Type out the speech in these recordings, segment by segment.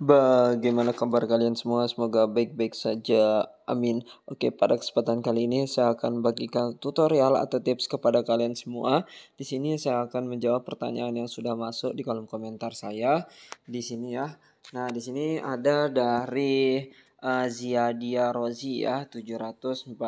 Bagaimana kabar kalian semua? Semoga baik-baik saja. Amin. Oke, pada kesempatan kali ini saya akan bagikan tutorial atau tips kepada kalian semua. Di sini saya akan menjawab pertanyaan yang sudah masuk di kolom komentar saya di sini ya. Nah, di sini ada dari uh, Ziadia Rozi ya 747.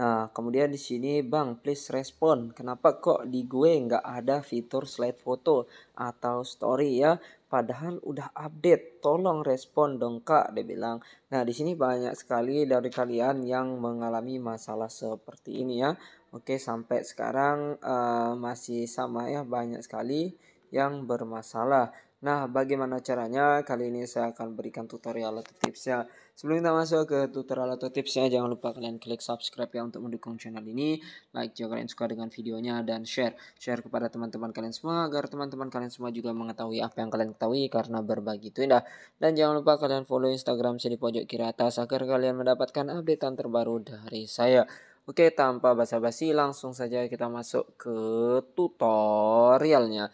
Nah, kemudian di sini Bang, please respon. Kenapa kok di gue nggak ada fitur slide foto atau story ya? Padahal udah update. Tolong respon dong kak, dia bilang. Nah, di sini banyak sekali dari kalian yang mengalami masalah seperti ini ya. Oke, sampai sekarang uh, masih sama ya, banyak sekali yang bermasalah. Nah, bagaimana caranya? Kali ini saya akan berikan tutorial atau tipsnya. Sebelum kita masuk ke tutorial atau tipsnya, jangan lupa kalian klik subscribe ya untuk mendukung channel ini. Like jika kalian suka dengan videonya dan share. Share kepada teman-teman kalian semua agar teman-teman kalian semua juga mengetahui apa yang kalian ketahui karena berbagi itu indah. Dan jangan lupa kalian follow Instagram saya di pojok kiri atas agar kalian mendapatkan update terbaru dari saya. Oke, tanpa basa-basi langsung saja kita masuk ke tutorialnya.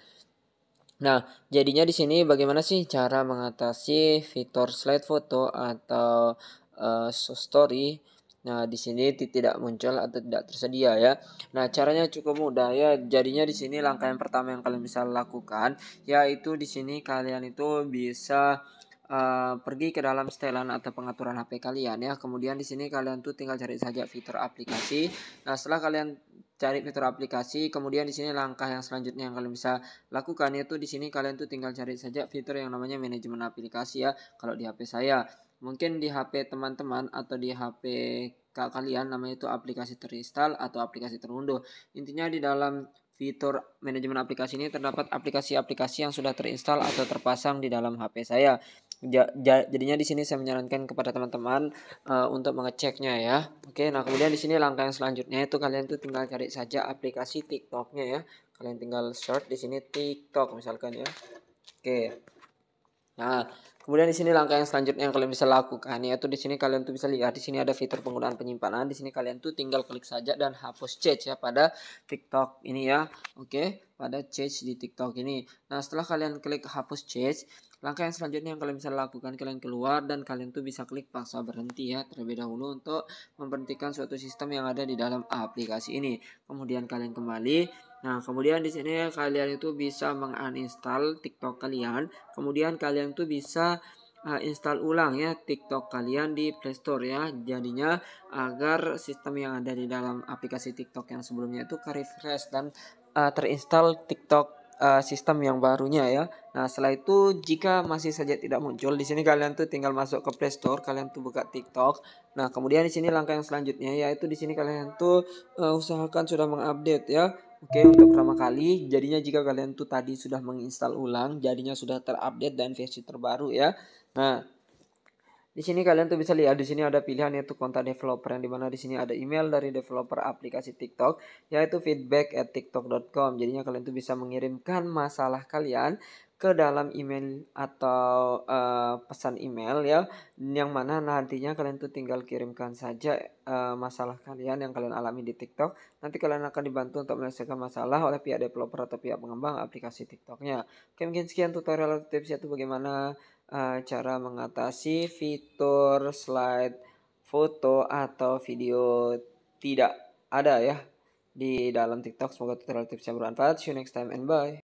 Nah, jadinya di sini bagaimana sih cara mengatasi fitur slide foto atau uh, story? Nah, di sini tidak muncul atau tidak tersedia ya. Nah, caranya cukup mudah ya. Jadinya di sini langkah yang pertama yang kalian bisa lakukan yaitu di sini kalian itu bisa Uh, pergi ke dalam setelan atau pengaturan HP kalian ya. Kemudian di sini kalian tuh tinggal cari saja fitur aplikasi. Nah, setelah kalian cari fitur aplikasi. Kemudian di sini langkah yang selanjutnya yang kalian bisa lakukan yaitu di sini kalian tuh tinggal cari saja fitur yang namanya manajemen aplikasi ya. Kalau di HP saya, mungkin di HP teman-teman atau di HP kalian namanya itu aplikasi terinstall atau aplikasi terunduh. Intinya di dalam fitur manajemen aplikasi ini terdapat aplikasi-aplikasi yang sudah terinstall atau terpasang di dalam HP saya ja, ja, jadinya di sini saya menyarankan kepada teman-teman uh, untuk mengeceknya ya. Oke, nah kemudian di sini langkah yang selanjutnya itu kalian tuh tinggal cari saja aplikasi TikToknya ya. Kalian tinggal search di sini TikTok misalkan ya. Oke. Nah, kemudian di sini langkah yang selanjutnya yang kalian bisa lakukan yaitu di sini kalian tuh bisa lihat di sini ada fitur penggunaan penyimpanan. Di sini kalian tuh tinggal klik saja dan hapus change ya pada TikTok ini ya. Oke, pada change di TikTok ini. Nah, setelah kalian klik hapus change, langkah yang selanjutnya yang kalian bisa lakukan kalian keluar dan kalian tuh bisa klik paksa berhenti ya terlebih dahulu untuk memberhentikan suatu sistem yang ada di dalam aplikasi ini. Kemudian kalian kembali Nah, kemudian di sini kalian itu bisa menginstall TikTok kalian. Kemudian kalian itu bisa uh, install ulang ya TikTok kalian di Play Store ya. Jadinya agar sistem yang ada di dalam aplikasi TikTok yang sebelumnya itu refresh dan uh, terinstall TikTok uh, sistem yang barunya ya. Nah, setelah itu jika masih saja tidak muncul, di sini kalian tuh tinggal masuk ke Play Store, kalian tuh buka TikTok. Nah, kemudian di sini langkah yang selanjutnya yaitu di sini kalian tuh uh, usahakan sudah mengupdate ya Oke, untuk pertama kali, jadinya jika kalian tuh tadi sudah menginstal ulang, jadinya sudah terupdate dan versi terbaru ya. Nah, di sini kalian tuh bisa lihat di sini ada pilihan yaitu kontak developer yang dimana di sini ada email dari developer aplikasi TikTok yaitu feedback at tiktok.com. Jadinya kalian tuh bisa mengirimkan masalah kalian ke dalam email atau uh, pesan email ya yang mana nantinya kalian tuh tinggal kirimkan saja uh, masalah kalian yang kalian alami di TikTok nanti kalian akan dibantu untuk menyelesaikan masalah oleh pihak developer atau pihak pengembang aplikasi TikToknya oke mungkin sekian tutorial atau tips yaitu bagaimana uh, cara mengatasi fitur slide foto atau video tidak ada ya di dalam TikTok semoga tutorial tipsnya bermanfaat see you next time and bye